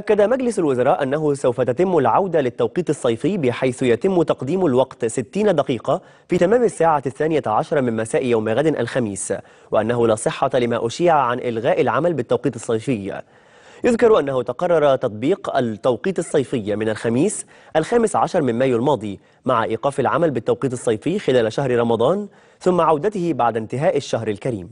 أكد مجلس الوزراء أنه سوف تتم العودة للتوقيت الصيفي بحيث يتم تقديم الوقت 60 دقيقة في تمام الساعة الثانية عشر من مساء يوم غد الخميس وأنه لا صحة لما أشيع عن إلغاء العمل بالتوقيت الصيفي يذكر أنه تقرر تطبيق التوقيت الصيفي من الخميس الخامس عشر من مايو الماضي مع إيقاف العمل بالتوقيت الصيفي خلال شهر رمضان ثم عودته بعد انتهاء الشهر الكريم